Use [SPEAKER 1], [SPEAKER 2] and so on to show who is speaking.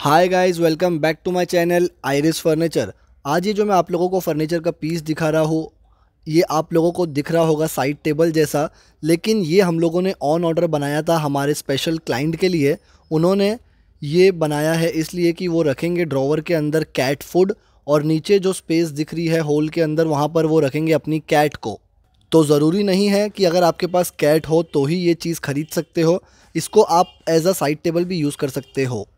[SPEAKER 1] hi guys welcome back to my channel Iris furniture आज ये जो मैं आप लोगों को फर्नीचर का पीस दिखा रहा हूँ ये आप लोगों को दिख रहा होगा साइड टेबल जैसा लेकिन ये हम लोगों ने ऑन ऑर्डर बनाया था हमारे स्पेशल क्लाइंट के लिए उन्होंने ये बनाया है इसलिए कि वो रखेंगे ड्रॉवर के अंदर कैट फूड और नीचे जो स्पेस दिख रही है होल के अंदर वहाँ पर वो रखेंगे अपनी कैट को तो ज़रूरी नहीं है कि अगर आपके पास कैट हो तो ही ये चीज़ खरीद सकते हो इसको आप एज अ साइड टेबल भी यूज़ कर सकते हो